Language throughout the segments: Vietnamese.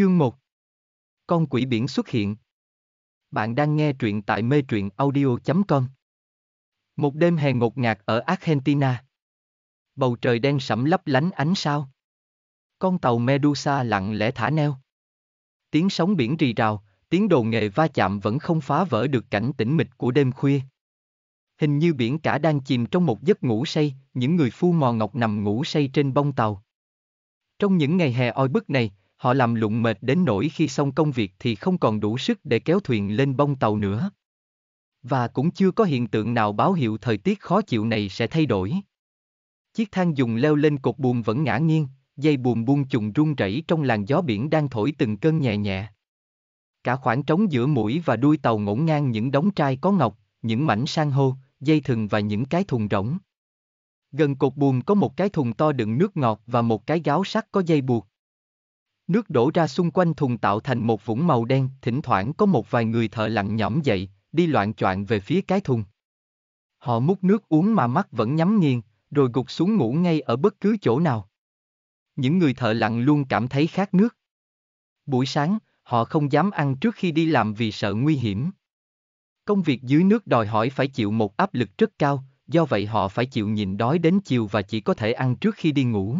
Chương 1 Con quỷ biển xuất hiện Bạn đang nghe truyện tại mê truyện audio.com Một đêm hè ngột ngạt ở Argentina Bầu trời đen sẫm lấp lánh ánh sao Con tàu Medusa lặng lẽ thả neo Tiếng sóng biển rì rào, tiếng đồ nghề va chạm vẫn không phá vỡ được cảnh tĩnh mịch của đêm khuya Hình như biển cả đang chìm trong một giấc ngủ say, những người phu mò ngọc nằm ngủ say trên bông tàu. Trong những ngày hè oi bức này, Họ làm lụng mệt đến nỗi khi xong công việc thì không còn đủ sức để kéo thuyền lên bông tàu nữa. Và cũng chưa có hiện tượng nào báo hiệu thời tiết khó chịu này sẽ thay đổi. Chiếc thang dùng leo lên cột buồm vẫn ngã nghiêng, dây buồm buông trùng rung rẩy trong làn gió biển đang thổi từng cơn nhẹ nhẹ. Cả khoảng trống giữa mũi và đuôi tàu ngổn ngang những đống trai có ngọc, những mảnh san hô, dây thừng và những cái thùng rỗng. Gần cột buồm có một cái thùng to đựng nước ngọt và một cái gáo sắt có dây buộc, Nước đổ ra xung quanh thùng tạo thành một vũng màu đen, thỉnh thoảng có một vài người thợ lặn nhõm dậy, đi loạn choạng về phía cái thùng. Họ múc nước uống mà mắt vẫn nhắm nghiền, rồi gục xuống ngủ ngay ở bất cứ chỗ nào. Những người thợ lặn luôn cảm thấy khát nước. Buổi sáng, họ không dám ăn trước khi đi làm vì sợ nguy hiểm. Công việc dưới nước đòi hỏi phải chịu một áp lực rất cao, do vậy họ phải chịu nhịn đói đến chiều và chỉ có thể ăn trước khi đi ngủ.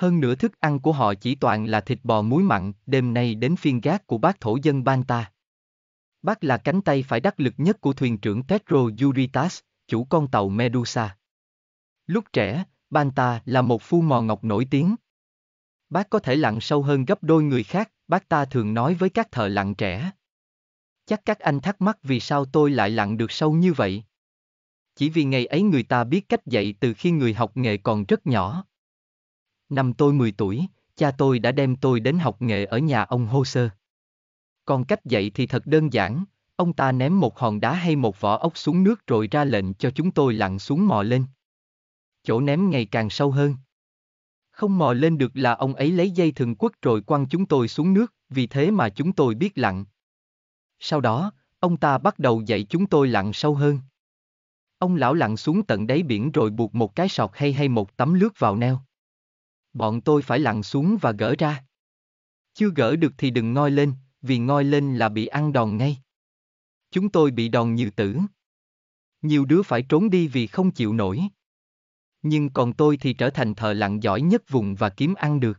Hơn nữa thức ăn của họ chỉ toàn là thịt bò muối mặn, đêm nay đến phiên gác của bác thổ dân ban ta. Bác là cánh tay phải đắc lực nhất của thuyền trưởng Petro Yuritas, chủ con tàu Medusa. Lúc trẻ, Ta là một phu mò ngọc nổi tiếng. Bác có thể lặn sâu hơn gấp đôi người khác, bác ta thường nói với các thợ lặn trẻ. Chắc các anh thắc mắc vì sao tôi lại lặn được sâu như vậy. Chỉ vì ngày ấy người ta biết cách dạy từ khi người học nghề còn rất nhỏ. Năm tôi 10 tuổi, cha tôi đã đem tôi đến học nghề ở nhà ông Hô Sơ. Còn cách dạy thì thật đơn giản, ông ta ném một hòn đá hay một vỏ ốc xuống nước rồi ra lệnh cho chúng tôi lặn xuống mò lên. Chỗ ném ngày càng sâu hơn. Không mò lên được là ông ấy lấy dây thừng quất rồi quăng chúng tôi xuống nước, vì thế mà chúng tôi biết lặn. Sau đó, ông ta bắt đầu dạy chúng tôi lặn sâu hơn. Ông lão lặn xuống tận đáy biển rồi buộc một cái sọt hay hay một tấm lướt vào neo bọn tôi phải lặn xuống và gỡ ra. Chưa gỡ được thì đừng ngoi lên, vì ngoi lên là bị ăn đòn ngay. Chúng tôi bị đòn nhiều tử. Nhiều đứa phải trốn đi vì không chịu nổi. Nhưng còn tôi thì trở thành thợ lặn giỏi nhất vùng và kiếm ăn được.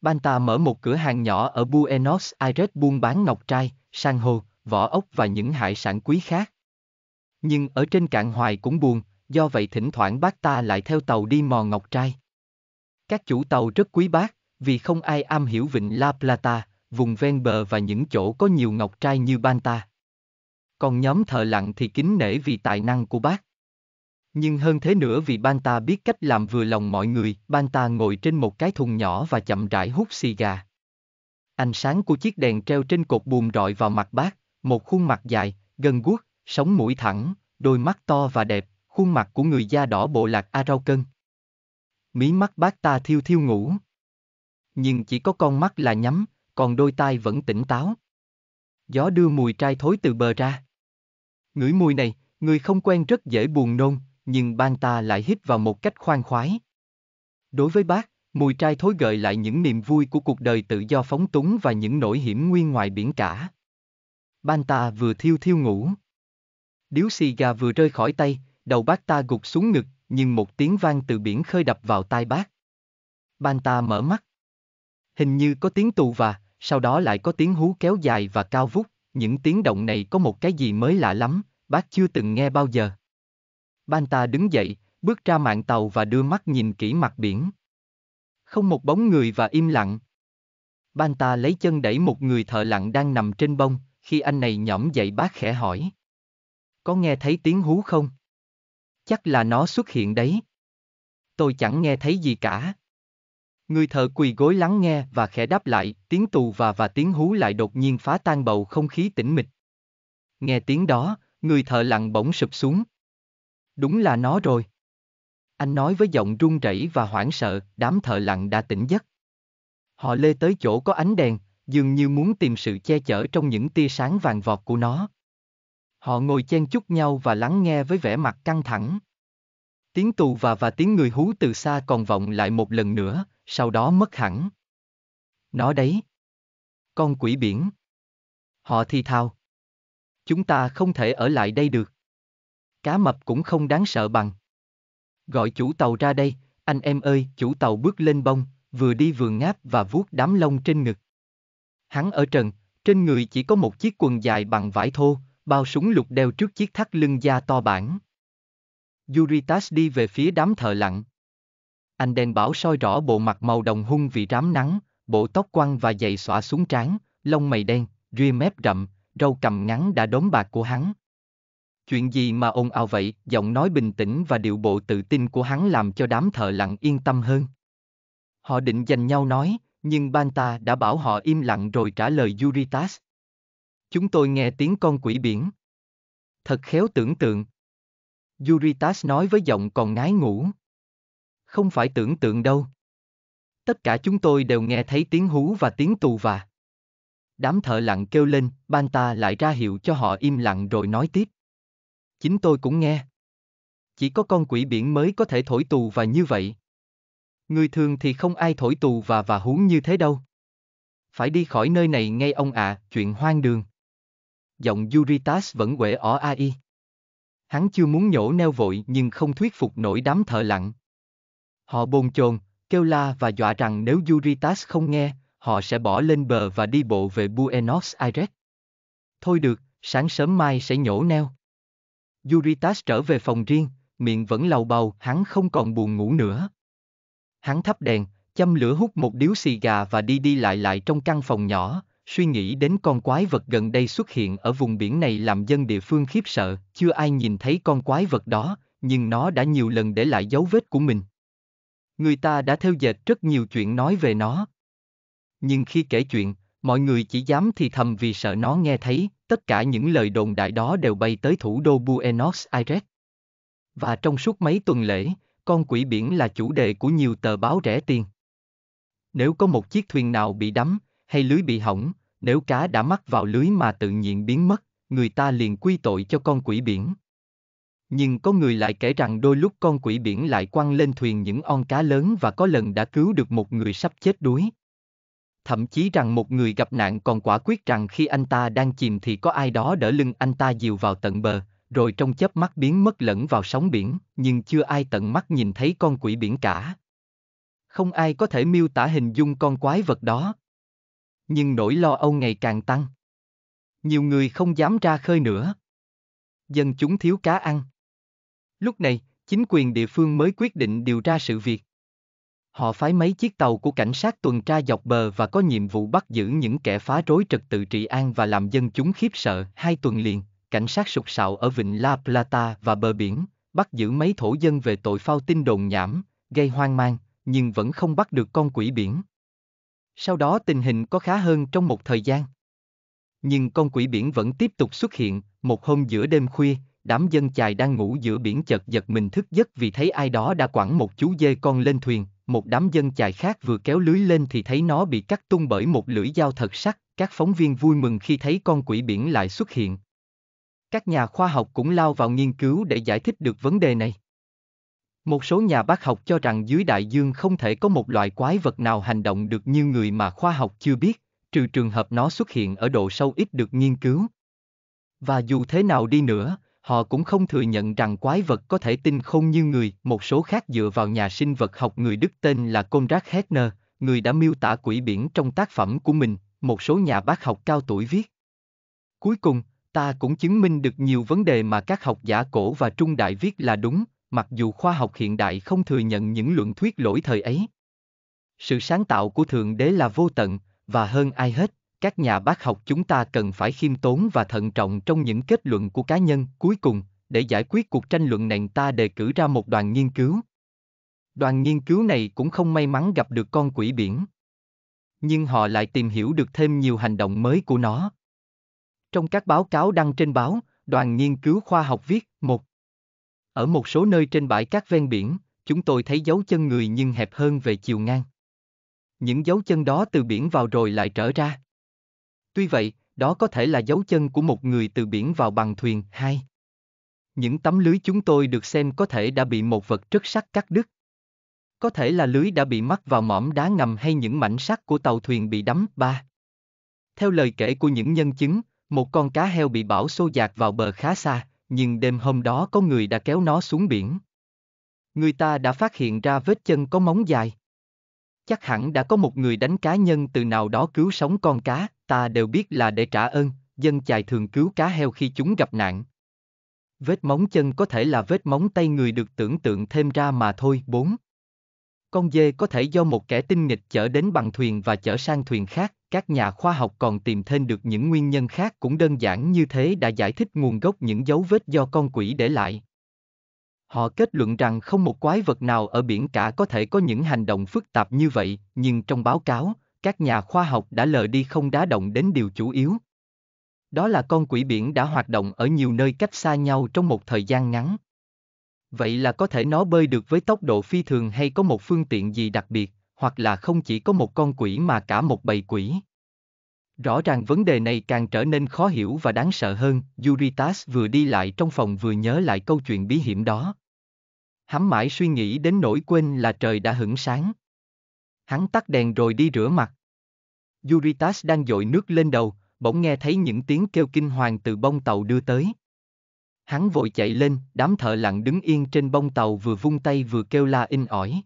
Banta mở một cửa hàng nhỏ ở Buenos Aires buôn bán ngọc trai, san hô, vỏ ốc và những hải sản quý khác. Nhưng ở trên cạn hoài cũng buồn, do vậy thỉnh thoảng bác ta lại theo tàu đi mò ngọc trai. Các chủ tàu rất quý bác, vì không ai am hiểu vịnh La Plata, vùng ven bờ và những chỗ có nhiều ngọc trai như Banta. Còn nhóm thợ lặng thì kính nể vì tài năng của bác. Nhưng hơn thế nữa vì Banta biết cách làm vừa lòng mọi người, Banta ngồi trên một cái thùng nhỏ và chậm rãi hút xì gà. Ánh sáng của chiếc đèn treo trên cột buồm rọi vào mặt bác, một khuôn mặt dài, gần guốc, sống mũi thẳng, đôi mắt to và đẹp, khuôn mặt của người da đỏ bộ lạc Araucan mí mắt bác ta thiêu thiêu ngủ. Nhưng chỉ có con mắt là nhắm, còn đôi tai vẫn tỉnh táo. Gió đưa mùi trai thối từ bờ ra. Ngửi mùi này, người không quen rất dễ buồn nôn, nhưng ban ta lại hít vào một cách khoan khoái. Đối với bác, mùi trai thối gợi lại những niềm vui của cuộc đời tự do phóng túng và những nỗi hiểm nguy ngoài biển cả. Ban ta vừa thiêu thiêu ngủ. Điếu xì gà vừa rơi khỏi tay, đầu bác ta gục xuống ngực, nhưng một tiếng vang từ biển khơi đập vào tai bác. Ban ta mở mắt. Hình như có tiếng tù và, sau đó lại có tiếng hú kéo dài và cao vút, những tiếng động này có một cái gì mới lạ lắm, bác chưa từng nghe bao giờ. Ban ta đứng dậy, bước ra mạng tàu và đưa mắt nhìn kỹ mặt biển. Không một bóng người và im lặng. Ban ta lấy chân đẩy một người thợ lặng đang nằm trên bông, khi anh này nhõm dậy bác khẽ hỏi. Có nghe thấy tiếng hú không? Chắc là nó xuất hiện đấy. Tôi chẳng nghe thấy gì cả. Người thợ quỳ gối lắng nghe và khẽ đáp lại, tiếng tù và và tiếng hú lại đột nhiên phá tan bầu không khí tĩnh mịch. Nghe tiếng đó, người thợ lặng bỗng sụp xuống. Đúng là nó rồi. Anh nói với giọng run rẩy và hoảng sợ, đám thợ lặng đã tỉnh giấc. Họ lê tới chỗ có ánh đèn, dường như muốn tìm sự che chở trong những tia sáng vàng vọt của nó. Họ ngồi chen chúc nhau và lắng nghe với vẻ mặt căng thẳng. Tiếng tù và và tiếng người hú từ xa còn vọng lại một lần nữa, sau đó mất hẳn. Nó đấy. Con quỷ biển. Họ thì thào. Chúng ta không thể ở lại đây được. Cá mập cũng không đáng sợ bằng. Gọi chủ tàu ra đây, anh em ơi, chủ tàu bước lên bông, vừa đi vừa ngáp và vuốt đám lông trên ngực. Hắn ở trần, trên người chỉ có một chiếc quần dài bằng vải thô, bao súng lục đeo trước chiếc thắt lưng da to bản. Yuritas đi về phía đám thợ lặng. Anh đèn bảo soi rõ bộ mặt màu đồng hung vì rám nắng, bộ tóc quăng và dày xõa xuống trán, lông mày đen, ria mép rậm, râu cầm ngắn đã đốm bạc của hắn. Chuyện gì mà ồn ào vậy, giọng nói bình tĩnh và điệu bộ tự tin của hắn làm cho đám thợ lặng yên tâm hơn. Họ định giành nhau nói, nhưng Banta đã bảo họ im lặng rồi trả lời Yuritas. Chúng tôi nghe tiếng con quỷ biển. Thật khéo tưởng tượng. Yuritas nói với giọng còn ngái ngủ. Không phải tưởng tượng đâu. Tất cả chúng tôi đều nghe thấy tiếng hú và tiếng tù và. Đám thợ lặng kêu lên, ban ta lại ra hiệu cho họ im lặng rồi nói tiếp. Chính tôi cũng nghe. Chỉ có con quỷ biển mới có thể thổi tù và như vậy. Người thường thì không ai thổi tù và và hú như thế đâu. Phải đi khỏi nơi này ngay ông ạ, à, chuyện hoang đường giọng Yuritas vẫn quể ỏ ai. Hắn chưa muốn nhổ neo vội nhưng không thuyết phục nổi đám thợ lặng. Họ bồn chồn, kêu la và dọa rằng nếu Yuritas không nghe, họ sẽ bỏ lên bờ và đi bộ về Buenos Aires. Thôi được, sáng sớm mai sẽ nhổ neo. Yuritas trở về phòng riêng, miệng vẫn lầu bầu, hắn không còn buồn ngủ nữa. Hắn thắp đèn, châm lửa hút một điếu xì gà và đi đi lại lại trong căn phòng nhỏ, Suy nghĩ đến con quái vật gần đây xuất hiện ở vùng biển này làm dân địa phương khiếp sợ, chưa ai nhìn thấy con quái vật đó, nhưng nó đã nhiều lần để lại dấu vết của mình. Người ta đã theo dệt rất nhiều chuyện nói về nó. Nhưng khi kể chuyện, mọi người chỉ dám thì thầm vì sợ nó nghe thấy, tất cả những lời đồn đại đó đều bay tới thủ đô Buenos Aires. Và trong suốt mấy tuần lễ, con quỷ biển là chủ đề của nhiều tờ báo rẻ tiền. Nếu có một chiếc thuyền nào bị đắm, hay lưới bị hỏng, nếu cá đã mắc vào lưới mà tự nhiên biến mất, người ta liền quy tội cho con quỷ biển. Nhưng có người lại kể rằng đôi lúc con quỷ biển lại quăng lên thuyền những on cá lớn và có lần đã cứu được một người sắp chết đuối. Thậm chí rằng một người gặp nạn còn quả quyết rằng khi anh ta đang chìm thì có ai đó đỡ lưng anh ta dìu vào tận bờ, rồi trong chớp mắt biến mất lẫn vào sóng biển, nhưng chưa ai tận mắt nhìn thấy con quỷ biển cả. Không ai có thể miêu tả hình dung con quái vật đó, nhưng nỗi lo âu ngày càng tăng. Nhiều người không dám ra khơi nữa. Dân chúng thiếu cá ăn. Lúc này, chính quyền địa phương mới quyết định điều tra sự việc. Họ phái mấy chiếc tàu của cảnh sát tuần tra dọc bờ và có nhiệm vụ bắt giữ những kẻ phá rối trật tự trị an và làm dân chúng khiếp sợ. Hai tuần liền, cảnh sát sục sạo ở vịnh La Plata và bờ biển, bắt giữ mấy thổ dân về tội phao tin đồn nhảm, gây hoang mang, nhưng vẫn không bắt được con quỷ biển sau đó tình hình có khá hơn trong một thời gian. Nhưng con quỷ biển vẫn tiếp tục xuất hiện, một hôm giữa đêm khuya, đám dân chài đang ngủ giữa biển chợt giật mình thức giấc vì thấy ai đó đã quẳng một chú dê con lên thuyền, một đám dân chài khác vừa kéo lưới lên thì thấy nó bị cắt tung bởi một lưỡi dao thật sắc, các phóng viên vui mừng khi thấy con quỷ biển lại xuất hiện. Các nhà khoa học cũng lao vào nghiên cứu để giải thích được vấn đề này. Một số nhà bác học cho rằng dưới đại dương không thể có một loại quái vật nào hành động được như người mà khoa học chưa biết, trừ trường hợp nó xuất hiện ở độ sâu ít được nghiên cứu. Và dù thế nào đi nữa, họ cũng không thừa nhận rằng quái vật có thể tinh không như người, một số khác dựa vào nhà sinh vật học người Đức tên là Konrad Hefner, người đã miêu tả quỷ biển trong tác phẩm của mình, một số nhà bác học cao tuổi viết. Cuối cùng, ta cũng chứng minh được nhiều vấn đề mà các học giả cổ và trung đại viết là đúng, mặc dù khoa học hiện đại không thừa nhận những luận thuyết lỗi thời ấy. Sự sáng tạo của Thượng Đế là vô tận, và hơn ai hết, các nhà bác học chúng ta cần phải khiêm tốn và thận trọng trong những kết luận của cá nhân. Cuối cùng, để giải quyết cuộc tranh luận này ta đề cử ra một đoàn nghiên cứu. Đoàn nghiên cứu này cũng không may mắn gặp được con quỷ biển. Nhưng họ lại tìm hiểu được thêm nhiều hành động mới của nó. Trong các báo cáo đăng trên báo, đoàn nghiên cứu khoa học viết một ở một số nơi trên bãi cát ven biển, chúng tôi thấy dấu chân người nhưng hẹp hơn về chiều ngang. Những dấu chân đó từ biển vào rồi lại trở ra. Tuy vậy, đó có thể là dấu chân của một người từ biển vào bằng thuyền, hai. Những tấm lưới chúng tôi được xem có thể đã bị một vật rất sắc cắt đứt. Có thể là lưới đã bị mắc vào mỏm đá ngầm hay những mảnh sắt của tàu thuyền bị đắm, ba. Theo lời kể của những nhân chứng, một con cá heo bị bão xô dạt vào bờ khá xa, nhưng đêm hôm đó có người đã kéo nó xuống biển. Người ta đã phát hiện ra vết chân có móng dài. Chắc hẳn đã có một người đánh cá nhân từ nào đó cứu sống con cá, ta đều biết là để trả ơn, dân chài thường cứu cá heo khi chúng gặp nạn. Vết móng chân có thể là vết móng tay người được tưởng tượng thêm ra mà thôi. bốn. Con dê có thể do một kẻ tinh nghịch chở đến bằng thuyền và chở sang thuyền khác, các nhà khoa học còn tìm thêm được những nguyên nhân khác cũng đơn giản như thế đã giải thích nguồn gốc những dấu vết do con quỷ để lại. Họ kết luận rằng không một quái vật nào ở biển cả có thể có những hành động phức tạp như vậy, nhưng trong báo cáo, các nhà khoa học đã lờ đi không đá động đến điều chủ yếu. Đó là con quỷ biển đã hoạt động ở nhiều nơi cách xa nhau trong một thời gian ngắn. Vậy là có thể nó bơi được với tốc độ phi thường hay có một phương tiện gì đặc biệt, hoặc là không chỉ có một con quỷ mà cả một bầy quỷ. Rõ ràng vấn đề này càng trở nên khó hiểu và đáng sợ hơn, Yuritas vừa đi lại trong phòng vừa nhớ lại câu chuyện bí hiểm đó. Hắn mãi suy nghĩ đến nỗi quên là trời đã hửng sáng. Hắn tắt đèn rồi đi rửa mặt. Yuritas đang dội nước lên đầu, bỗng nghe thấy những tiếng kêu kinh hoàng từ bông tàu đưa tới. Hắn vội chạy lên, đám thợ lặng đứng yên trên bông tàu vừa vung tay vừa kêu la in ỏi.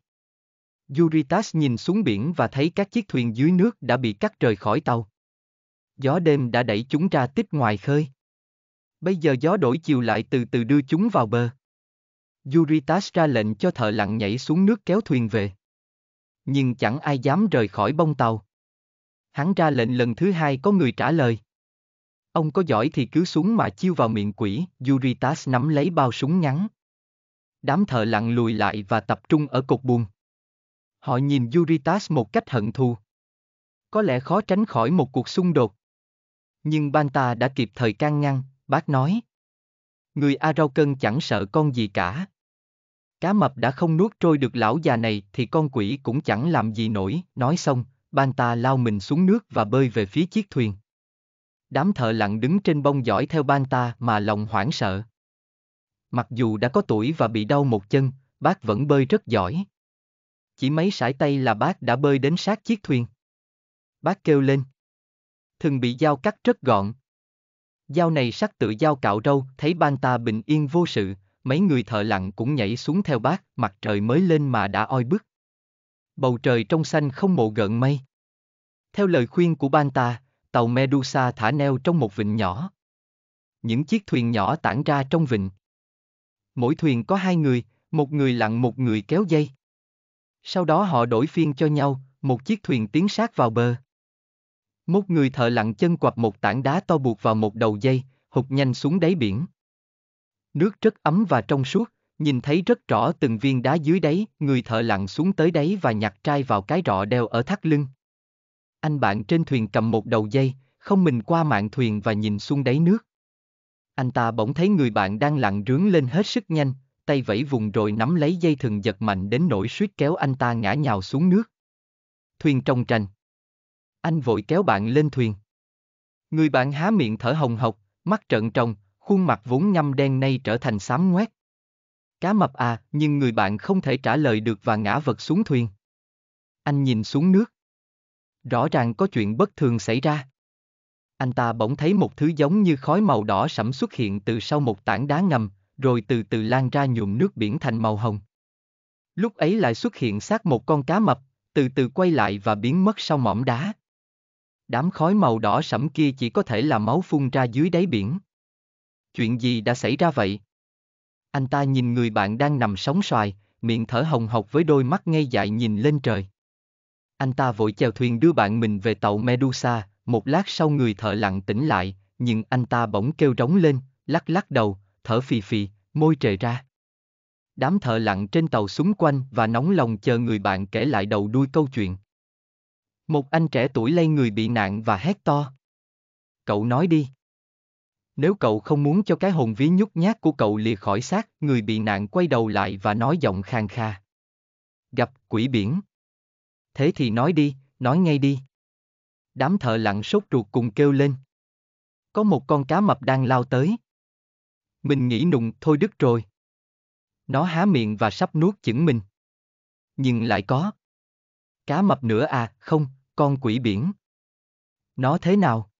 Yuritas nhìn xuống biển và thấy các chiếc thuyền dưới nước đã bị cắt rời khỏi tàu. Gió đêm đã đẩy chúng ra tít ngoài khơi. Bây giờ gió đổi chiều lại từ từ đưa chúng vào bờ. Yuritas ra lệnh cho thợ lặn nhảy xuống nước kéo thuyền về. Nhưng chẳng ai dám rời khỏi bông tàu. Hắn ra lệnh lần thứ hai có người trả lời. Ông có giỏi thì cứ xuống mà chiêu vào miệng quỷ, Yuritas nắm lấy bao súng ngắn. Đám thợ lặn lùi lại và tập trung ở cột buồm. Họ nhìn Yuritas một cách hận thù. Có lẽ khó tránh khỏi một cuộc xung đột. Nhưng Banta đã kịp thời can ngăn, bác nói. Người Araucan chẳng sợ con gì cả. Cá mập đã không nuốt trôi được lão già này thì con quỷ cũng chẳng làm gì nổi, nói xong, Banta lao mình xuống nước và bơi về phía chiếc thuyền. Đám thợ lặng đứng trên bông giỏi theo Banta mà lòng hoảng sợ. Mặc dù đã có tuổi và bị đau một chân, bác vẫn bơi rất giỏi. Chỉ mấy sải tay là bác đã bơi đến sát chiếc thuyền. Bác kêu lên. Thường bị dao cắt rất gọn. Dao này sắc tự dao cạo râu, thấy ban ta bình yên vô sự, mấy người thợ lặn cũng nhảy xuống theo bác, mặt trời mới lên mà đã oi bức. Bầu trời trong xanh không mộ gợn mây. Theo lời khuyên của ban ta, tàu Medusa thả neo trong một vịnh nhỏ. Những chiếc thuyền nhỏ tản ra trong vịnh. Mỗi thuyền có hai người, một người lặn một người kéo dây. Sau đó họ đổi phiên cho nhau, một chiếc thuyền tiến sát vào bờ. Một người thợ lặng chân quặp một tảng đá to buộc vào một đầu dây, hụt nhanh xuống đáy biển. Nước rất ấm và trong suốt, nhìn thấy rất rõ từng viên đá dưới đáy, người thợ lặn xuống tới đáy và nhặt trai vào cái rọ đeo ở thắt lưng. Anh bạn trên thuyền cầm một đầu dây, không mình qua mạng thuyền và nhìn xuống đáy nước. Anh ta bỗng thấy người bạn đang lặn rướng lên hết sức nhanh, tay vẫy vùng rồi nắm lấy dây thừng giật mạnh đến nỗi suýt kéo anh ta ngã nhào xuống nước. Thuyền trong tranh. Anh vội kéo bạn lên thuyền. Người bạn há miệng thở hồng hộc, mắt trợn tròng, khuôn mặt vốn ngăm đen nay trở thành xám ngoét. Cá mập à, nhưng người bạn không thể trả lời được và ngã vật xuống thuyền. Anh nhìn xuống nước. Rõ ràng có chuyện bất thường xảy ra. Anh ta bỗng thấy một thứ giống như khói màu đỏ sẫm xuất hiện từ sau một tảng đá ngầm, rồi từ từ lan ra nhuộm nước biển thành màu hồng. Lúc ấy lại xuất hiện xác một con cá mập, từ từ quay lại và biến mất sau mỏm đá. Đám khói màu đỏ sẫm kia chỉ có thể là máu phun ra dưới đáy biển. Chuyện gì đã xảy ra vậy? Anh ta nhìn người bạn đang nằm sóng xoài, miệng thở hồng hộc với đôi mắt ngây dại nhìn lên trời. Anh ta vội chèo thuyền đưa bạn mình về tàu Medusa, một lát sau người thợ lặng tỉnh lại, nhưng anh ta bỗng kêu rống lên, lắc lắc đầu, thở phì phì, môi trề ra. Đám thợ lặng trên tàu xung quanh và nóng lòng chờ người bạn kể lại đầu đuôi câu chuyện. Một anh trẻ tuổi lay người bị nạn và hét to. Cậu nói đi. Nếu cậu không muốn cho cái hồn ví nhút nhát của cậu lìa khỏi xác, người bị nạn quay đầu lại và nói giọng khang kha. Gặp quỷ biển. Thế thì nói đi, nói ngay đi. Đám thợ lặng sốt ruột cùng kêu lên. Có một con cá mập đang lao tới. Mình nghĩ nùng thôi đứt rồi. Nó há miệng và sắp nuốt chửng mình. Nhưng lại có. Cá mập nữa à, không, con quỷ biển. Nó thế nào?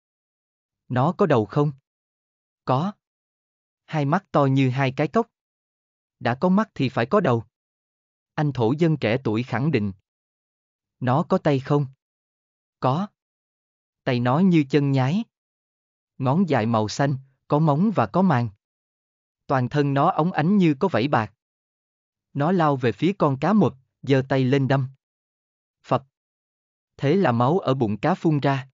Nó có đầu không? Có. Hai mắt to như hai cái cốc. Đã có mắt thì phải có đầu. Anh thổ dân trẻ tuổi khẳng định. Nó có tay không? Có. Tay nó như chân nhái. Ngón dài màu xanh, có móng và có màng toàn thân nó óng ánh như có vảy bạc. Nó lao về phía con cá mực, giơ tay lên đâm. Phật. Thế là máu ở bụng cá phun ra.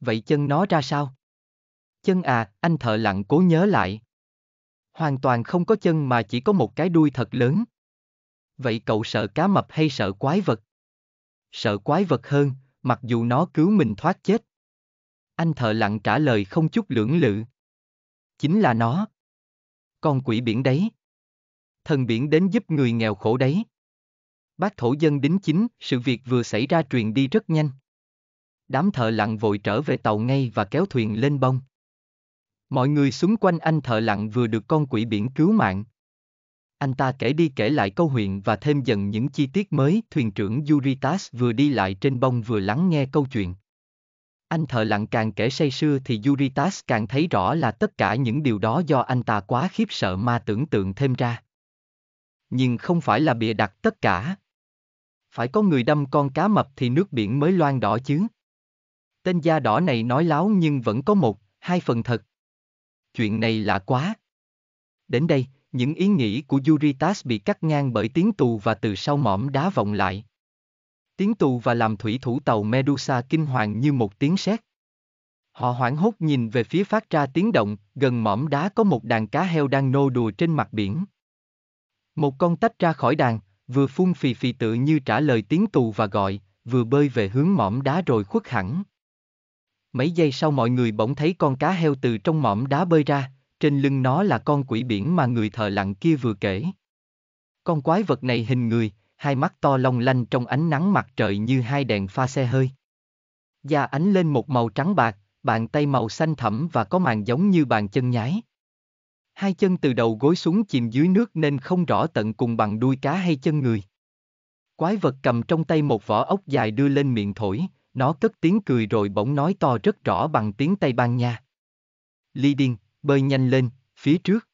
Vậy chân nó ra sao? Chân à, anh thợ lặng cố nhớ lại. Hoàn toàn không có chân mà chỉ có một cái đuôi thật lớn. Vậy cậu sợ cá mập hay sợ quái vật? Sợ quái vật hơn, mặc dù nó cứu mình thoát chết. Anh thợ lặng trả lời không chút lưỡng lự. Chính là nó con quỷ biển đấy. Thần biển đến giúp người nghèo khổ đấy. Bác thổ dân đính chính, sự việc vừa xảy ra truyền đi rất nhanh. Đám thợ lặng vội trở về tàu ngay và kéo thuyền lên bông. Mọi người xung quanh anh thợ lặng vừa được con quỷ biển cứu mạng. Anh ta kể đi kể lại câu huyện và thêm dần những chi tiết mới, thuyền trưởng Yuritas vừa đi lại trên bông vừa lắng nghe câu chuyện. Anh thợ lặng càng kể say sưa thì Yuritas càng thấy rõ là tất cả những điều đó do anh ta quá khiếp sợ mà tưởng tượng thêm ra. Nhưng không phải là bịa đặt tất cả. Phải có người đâm con cá mập thì nước biển mới loan đỏ chứ. Tên da đỏ này nói láo nhưng vẫn có một, hai phần thật. Chuyện này lạ quá. Đến đây, những ý nghĩ của Yuritas bị cắt ngang bởi tiếng tù và từ sau mỏm đá vọng lại tiếng tù và làm thủy thủ tàu Medusa kinh hoàng như một tiếng sét. Họ hoảng hốt nhìn về phía phát ra tiếng động, gần mỏm đá có một đàn cá heo đang nô đùa trên mặt biển. Một con tách ra khỏi đàn, vừa phun phì phì tự như trả lời tiếng tù và gọi, vừa bơi về hướng mỏm đá rồi khuất hẳn. Mấy giây sau mọi người bỗng thấy con cá heo từ trong mỏm đá bơi ra, trên lưng nó là con quỷ biển mà người thợ lặng kia vừa kể. Con quái vật này hình người, hai mắt to long lanh trong ánh nắng mặt trời như hai đèn pha xe hơi. Da ánh lên một màu trắng bạc, bàn tay màu xanh thẳm và có màng giống như bàn chân nhái. Hai chân từ đầu gối xuống chìm dưới nước nên không rõ tận cùng bằng đuôi cá hay chân người. Quái vật cầm trong tay một vỏ ốc dài đưa lên miệng thổi, nó cất tiếng cười rồi bỗng nói to rất rõ bằng tiếng Tây Ban Nha. Ly điên, bơi nhanh lên, phía trước.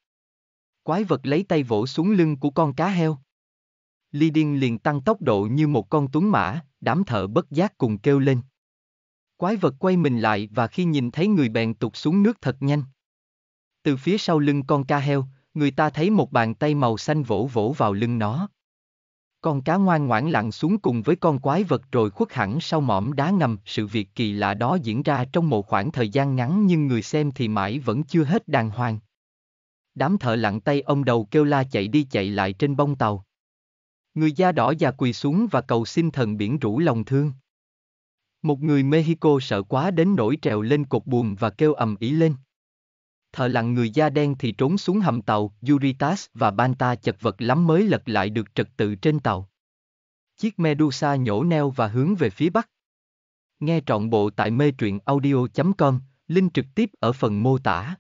Quái vật lấy tay vỗ xuống lưng của con cá heo. Ly Điên liền tăng tốc độ như một con tuấn mã, đám thợ bất giác cùng kêu lên. Quái vật quay mình lại và khi nhìn thấy người bèn tụt xuống nước thật nhanh. Từ phía sau lưng con ca heo, người ta thấy một bàn tay màu xanh vỗ vỗ vào lưng nó. Con cá ngoan ngoãn lặn xuống cùng với con quái vật rồi khuất hẳn sau mỏm đá ngầm. Sự việc kỳ lạ đó diễn ra trong một khoảng thời gian ngắn nhưng người xem thì mãi vẫn chưa hết đàng hoàng. Đám thợ lặn tay ông đầu kêu la chạy đi chạy lại trên bông tàu. Người da đỏ già quỳ xuống và cầu xin thần biển rũ lòng thương. Một người Mexico sợ quá đến nỗi trèo lên cột buồm và kêu ầm ĩ lên. Thợ lặng người da đen thì trốn xuống hầm tàu, Yuritas và Banta chật vật lắm mới lật lại được trật tự trên tàu. Chiếc Medusa nhổ neo và hướng về phía bắc. Nghe trọn bộ tại mê truyện audio.com, link trực tiếp ở phần mô tả.